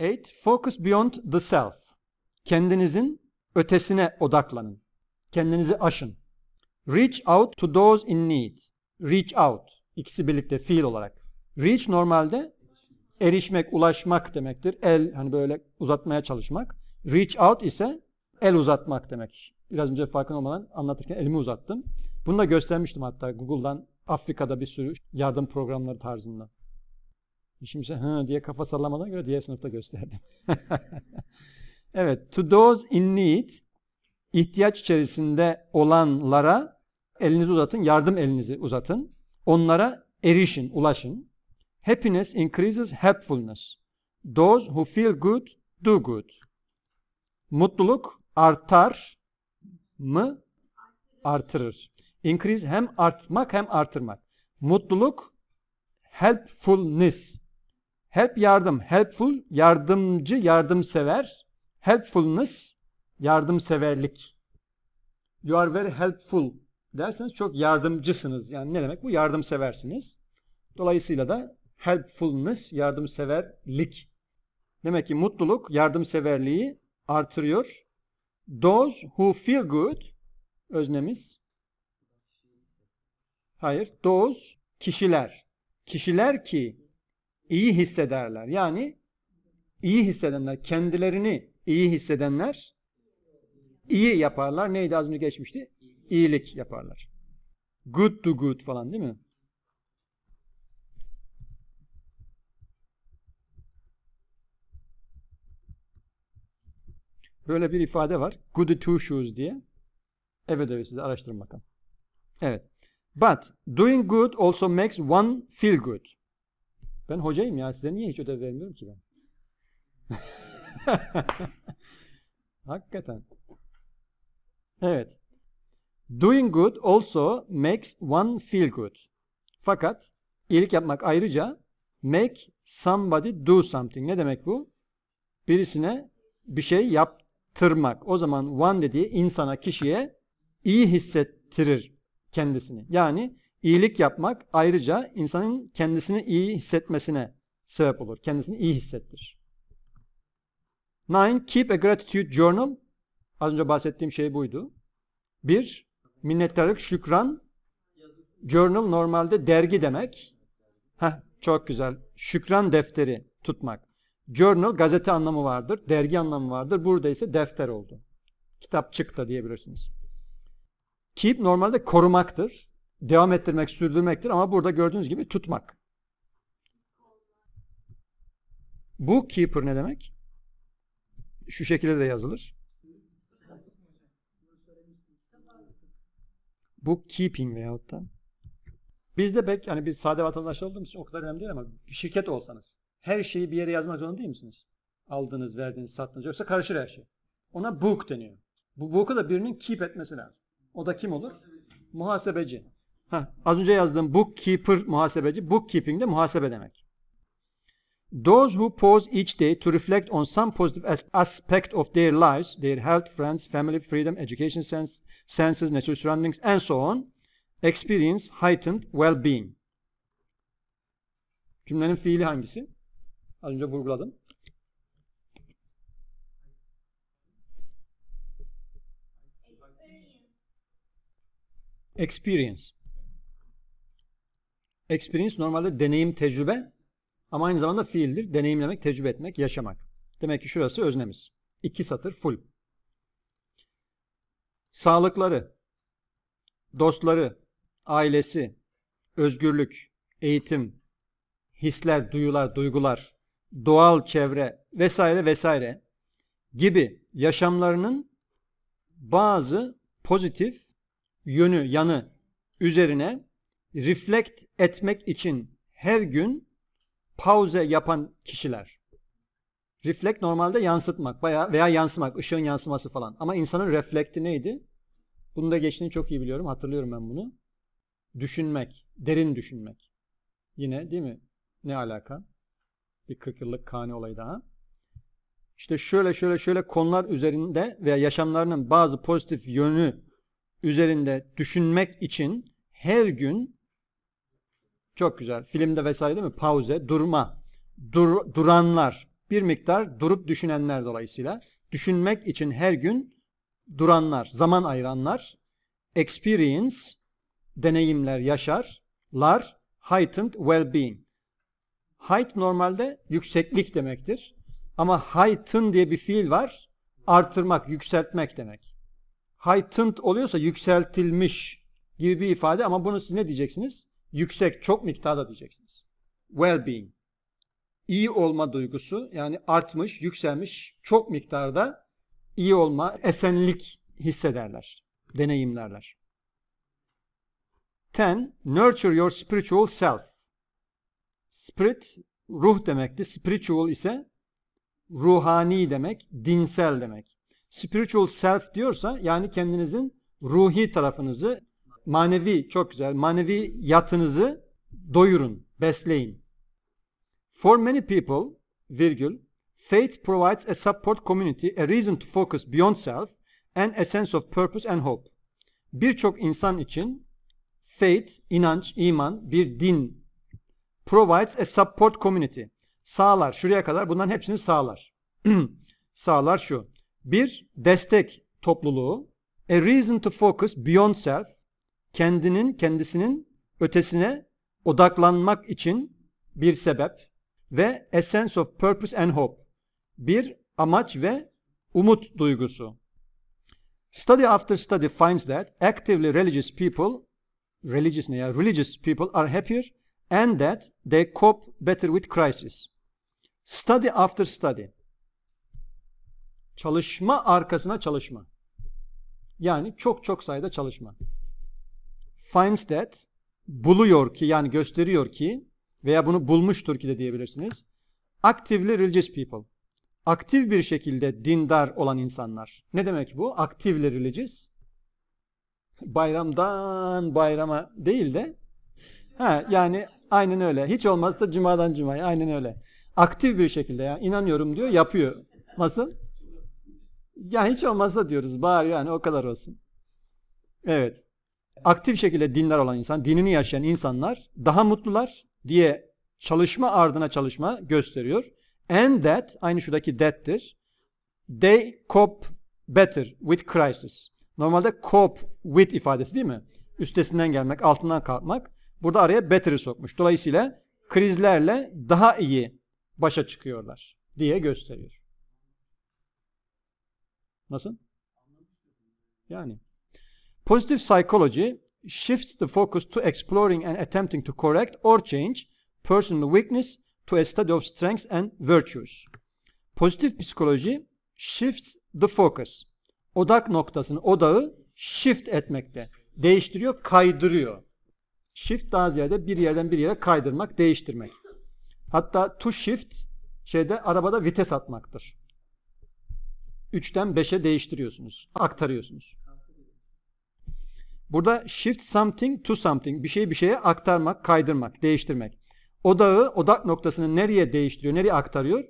8. Focus beyond the self. Kendinizin ötesine odaklanın. Kendinizi aşın. Reach out to those in need. Reach out. İkisi birlikte fiil olarak. Reach normalde erişmek, ulaşmak demektir. El hani böyle uzatmaya çalışmak. Reach out ise el uzatmak demek. Biraz önce farkına olmadan anlatırken elimi uzattım. Bunu da göstermiştim hatta Google'dan Afrika'da bir sürü yardım programları tarzında. Şimdi ha diye kafa sallamadan göre diğer sınıfta gösterdim. evet, to those in need, ihtiyaç içerisinde olanlara elinizi uzatın, yardım elinizi uzatın. Onlara erişin, ulaşın. Happiness increases helpfulness. Those who feel good, do good. Mutluluk artar mı? Artırır. Increase hem artmak hem artırmak. Mutluluk helpfulness Help yardım, helpful yardımcı, yardımsever. Helpfulness yardımseverlik. You are very helpful derseniz çok yardımcısınız. Yani ne demek bu? Yardımseversiniz. Dolayısıyla da helpfulness yardımseverlik. Demek ki mutluluk yardımseverliği artırıyor. Those who feel good öznemiz. Hayır, those kişiler. Kişiler ki iyi hissederler. Yani iyi hissedenler, kendilerini iyi hissedenler iyi yaparlar. Neydi az önce geçmişti? İyilik yaparlar. Good to good falan değil mi? Böyle bir ifade var. Good to shoes diye. Evet evet size araştırın bakalım. Evet. But doing good also makes one feel good. Ben hocayım ya size niye hiç ödev vermiyorum ki ben? Hakikaten. Evet. Doing good also makes one feel good. Fakat iyilik yapmak ayrıca make somebody do something. Ne demek bu? Birisine bir şey yaptırmak. O zaman one dediği insana, kişiye iyi hissettirir kendisini. Yani İyilik yapmak ayrıca insanın kendisini iyi hissetmesine sebep olur. Kendisini iyi hissettir. 9. Keep a gratitude journal. Az önce bahsettiğim şey buydu. 1. Minnettarlık, şükran. Journal normalde dergi demek. Heh, çok güzel. Şükran defteri tutmak. Journal gazete anlamı vardır, dergi anlamı vardır. Burada ise defter oldu. kitap çıktı diyebilirsiniz. Keep normalde korumaktır devam ettirmek, sürdürmektir ama burada gördüğünüz gibi tutmak. Bu keeper ne demek? Şu şekilde de yazılır. Bu keeping veyahut da Bizde belki yani biz sade vatandaş olduğumuz için o kadar önemli değil ama şirket olsanız her şeyi bir yere yazmak zorunda değil misiniz? Aldınız, verdiniz, sattınız yoksa karışır her şey. Ona book deniyor. Bu book'u da birinin keep etmesi lazım. O da kim olur? Muhasebeci. Heh, az önce yazdığım bookkeeper muhasebeci, bookkeeping de muhasebe demek. Those who pause each day to reflect on some positive aspect of their lives, their health, friends, family, freedom, education, sense, senses, natural surroundings and so on, experience heightened well-being. Cümlenin fiili hangisi? Az önce vurguladım. Experience. Experience normalde deneyim, tecrübe ama aynı zamanda fiildir. Deneyimlemek, tecrübe etmek, yaşamak. Demek ki şurası öznemiz. İki satır full. Sağlıkları, dostları, ailesi, özgürlük, eğitim, hisler, duyular, duygular, doğal çevre vesaire vesaire gibi yaşamlarının bazı pozitif yönü, yanı üzerine reflect etmek için her gün pause yapan kişiler. Reflect normalde yansıtmak veya, veya yansımak, ışığın yansıması falan. Ama insanın reflekti neydi? Bunu da geçtiğini çok iyi biliyorum. Hatırlıyorum ben bunu. Düşünmek, derin düşünmek. Yine değil mi? Ne alaka? Bir 40 yıllık kane olayı daha. İşte şöyle şöyle şöyle konular üzerinde veya yaşamlarının bazı pozitif yönü üzerinde düşünmek için her gün çok güzel. Filmde vesaire değil mi? Pause, durma, dur, duranlar. Bir miktar durup düşünenler dolayısıyla. Düşünmek için her gün duranlar, zaman ayıranlar, experience, deneyimler, yaşarlar, heightened well-being. Height normalde yükseklik demektir. Ama heighten diye bir fiil var. Artırmak, yükseltmek demek. Heightened oluyorsa yükseltilmiş gibi bir ifade ama bunu siz ne diyeceksiniz? yüksek, çok miktarda diyeceksiniz. Well-being, iyi olma duygusu yani artmış, yükselmiş, çok miktarda iyi olma, esenlik hissederler, deneyimlerler. Ten, Nurture your spiritual self. Spirit, ruh demekti. Spiritual ise ruhani demek, dinsel demek. Spiritual self diyorsa yani kendinizin ruhi tarafınızı manevi çok güzel manevi yatınızı doyurun, besleyin. For many people, virgül, faith provides a support community, a reason to focus beyond self and a sense of purpose and hope. Birçok insan için faith, inanç, iman, bir din provides a support community. Sağlar şuraya kadar bunların hepsini sağlar. sağlar şu. Bir destek topluluğu, a reason to focus beyond self kendinin kendisinin ötesine odaklanmak için bir sebep ve a sense of purpose and hope bir amaç ve umut duygusu. Study after study finds that actively religious people religious ne ya religious people are happier and that they cope better with crisis. Study after study. Çalışma arkasına çalışma. Yani çok çok sayıda çalışma finds that buluyor ki yani gösteriyor ki veya bunu bulmuştur ki de diyebilirsiniz. Actively religious people. Aktif bir şekilde dindar olan insanlar. Ne demek bu? Actively religious. Bayramdan bayrama değil de ha, yani aynen öyle. Hiç olmazsa cumadan cumaya aynen öyle. Aktif bir şekilde yani inanıyorum diyor yapıyor. Nasıl? Ya hiç olmazsa diyoruz bağırıyor yani o kadar olsun. Evet aktif şekilde dinler olan insan, dinini yaşayan insanlar daha mutlular diye çalışma ardına çalışma gösteriyor. And that, aynı şuradaki that'tir. They cope better with crisis. Normalde cope with ifadesi değil mi? Üstesinden gelmek, altından kalkmak. Burada araya better'ı sokmuş. Dolayısıyla krizlerle daha iyi başa çıkıyorlar diye gösteriyor. Nasıl? Yani. Positive psychology shifts the focus to exploring and attempting to correct or change personal weakness to a study of strengths and virtues. Positive psikoloji shifts the focus. Odak noktasını, odağı shift etmekte. Değiştiriyor, kaydırıyor. Shift daha ziyade bir yerden bir yere kaydırmak, değiştirmek. Hatta to shift şeyde arabada vites atmaktır. 3'ten 5'e değiştiriyorsunuz, aktarıyorsunuz. Burada shift something to something bir şeyi bir şeye aktarmak, kaydırmak, değiştirmek. Odağı, odak noktasını nereye değiştiriyor, nereye aktarıyor?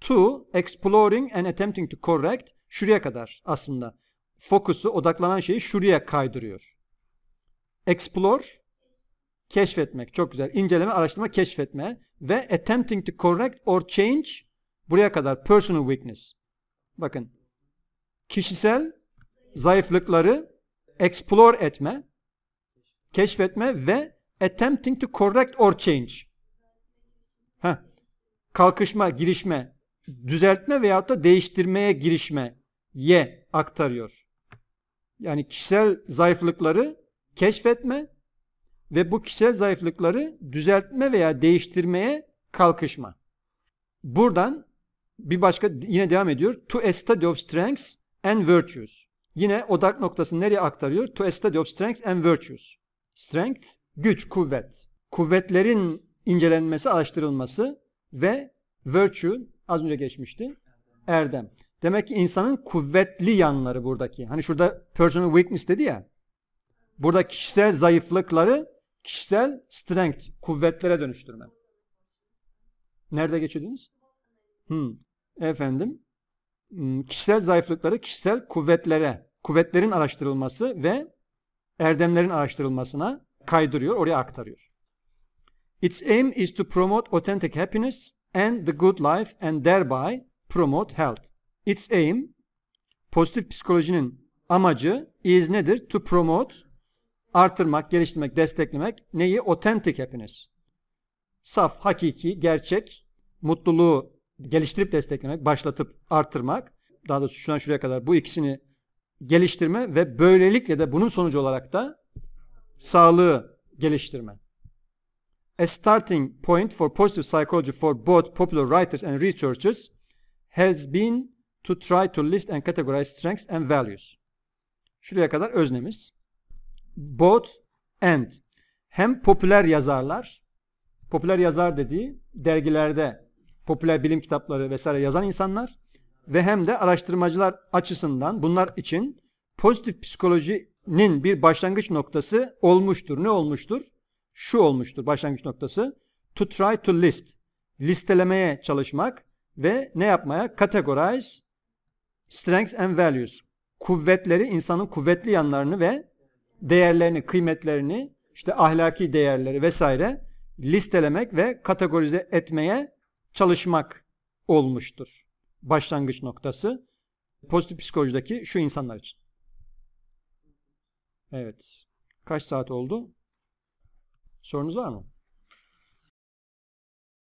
To exploring and attempting to correct şuraya kadar aslında. Fokusu, odaklanan şeyi şuraya kaydırıyor. Explore keşfetmek çok güzel. İnceleme, araştırma, keşfetme ve attempting to correct or change buraya kadar personal weakness. Bakın kişisel zayıflıkları explore etme, keşfetme ve attempting to correct or change. Heh. Kalkışma, girişme, düzeltme veyahut da değiştirmeye girişme ye aktarıyor. Yani kişisel zayıflıkları keşfetme ve bu kişisel zayıflıkları düzeltme veya değiştirmeye kalkışma. Buradan bir başka yine devam ediyor. To a study of strengths and virtues. Yine odak noktasını nereye aktarıyor? To a study of strengths and virtues. Strength, güç, kuvvet. Kuvvetlerin incelenmesi, araştırılması ve virtue, az önce geçmişti, erdem. Demek ki insanın kuvvetli yanları buradaki. Hani şurada personal weakness dedi ya. Burada kişisel zayıflıkları kişisel strength, kuvvetlere dönüştürme. Nerede geçirdiniz? Hmm. Efendim, hmm, kişisel zayıflıkları kişisel kuvvetlere kuvvetlerin araştırılması ve erdemlerin araştırılmasına kaydırıyor, oraya aktarıyor. Its aim is to promote authentic happiness and the good life and thereby promote health. Its aim, pozitif psikolojinin amacı is nedir? To promote, artırmak, geliştirmek, desteklemek neyi? Authentic happiness. Saf, hakiki, gerçek mutluluğu geliştirip desteklemek, başlatıp artırmak. Daha doğrusu şuradan şuraya kadar bu ikisini geliştirme ve böylelikle de bunun sonucu olarak da sağlığı geliştirme. A starting point for positive psychology for both popular writers and researchers has been to try to list and categorize strengths and values. Şuraya kadar öznemiz. Both and hem popüler yazarlar, popüler yazar dediği dergilerde popüler bilim kitapları vesaire yazan insanlar ve hem de araştırmacılar açısından bunlar için pozitif psikolojinin bir başlangıç noktası olmuştur. Ne olmuştur? Şu olmuştur başlangıç noktası. To try to list. Listelemeye çalışmak ve ne yapmaya? Categorize strengths and values. Kuvvetleri, insanın kuvvetli yanlarını ve değerlerini, kıymetlerini, işte ahlaki değerleri vesaire listelemek ve kategorize etmeye çalışmak olmuştur başlangıç noktası pozitif psikolojideki şu insanlar için. Evet. Kaç saat oldu? Sorunuz var mı?